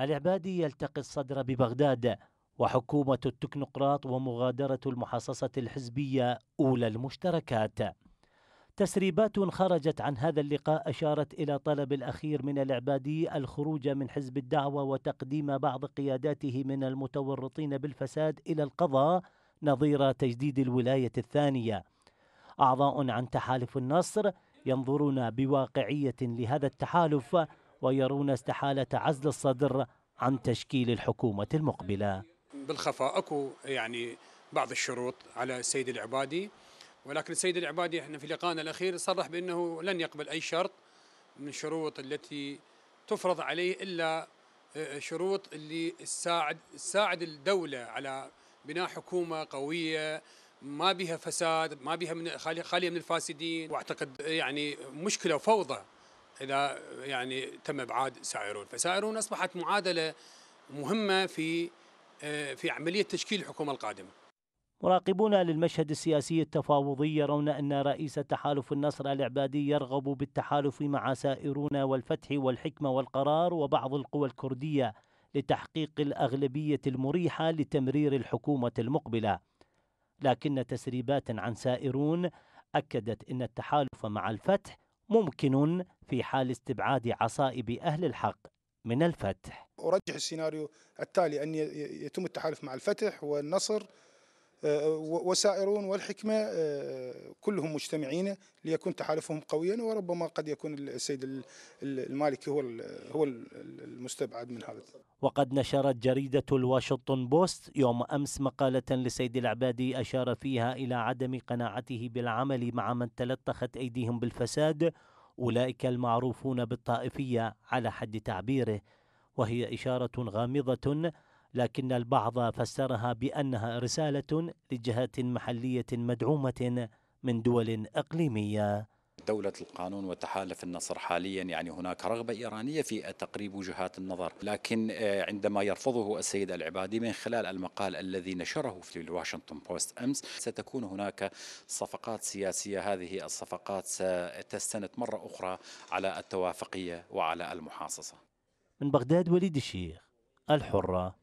العبادي يلتقي الصدر ببغداد وحكومة التكنقراط ومغادرة المحاصصة الحزبية أولى المشتركات تسريبات خرجت عن هذا اللقاء أشارت إلى طلب الأخير من العبادي الخروج من حزب الدعوة وتقديم بعض قياداته من المتورطين بالفساد إلى القضاء نظير تجديد الولاية الثانية أعضاء عن تحالف النصر ينظرون بواقعية لهذا التحالف ويرون استحالة عزل الصدر عن تشكيل الحكومة المقبلة بالخفاء أكو يعني بعض الشروط على السيد العبادي ولكن السيد العبادي احنا في لقائنا الأخير صرح بأنه لن يقبل أي شرط من الشروط التي تفرض عليه إلا آه، آه، شروط اللي تساعد تساعد الدولة على بناء حكومة قوية ما بها فساد ما بها من خالية من الفاسدين واعتقد يعني مشكلة وفوضى إذا يعني تم إبعاد سائرون فسائرون أصبحت معادلة مهمة في آه، في عملية تشكيل الحكومة القادمة مراقبون للمشهد السياسي التفاوضي يرون أن رئيس تحالف النصر العبادي يرغب بالتحالف مع سائرون والفتح والحكمة والقرار وبعض القوى الكردية لتحقيق الأغلبية المريحة لتمرير الحكومة المقبلة لكن تسريبات عن سائرون أكدت أن التحالف مع الفتح ممكن في حال استبعاد عصائب أهل الحق من الفتح أرجح السيناريو التالي أن يتم التحالف مع الفتح والنصر آه، وسائرون والحكمة آه، كلهم مجتمعين ليكون تحالفهم قويا وربما قد يكون السيد المالكي هو هو المستبعد من هذا وقد نشرت جريدة الواشنطن بوست يوم أمس مقالة لسيد العبادي أشار فيها إلى عدم قناعته بالعمل مع من تلطخت أيديهم بالفساد أولئك المعروفون بالطائفية على حد تعبيره وهي إشارة غامضة لكن البعض فسرها بأنها رسالة لجهات محلية مدعومة من دول إقليمية دولة القانون وتحالف النصر حاليا يعني هناك رغبة إيرانية في تقريب وجهات النظر لكن آه، عندما يرفضه السيد العبادي من خلال المقال الذي نشره في الواشنطن بوست أمس ستكون هناك صفقات سياسية هذه الصفقات ستستند مرة أخرى على التوافقية وعلى المحاصصة من بغداد وليد الشيخ الحرة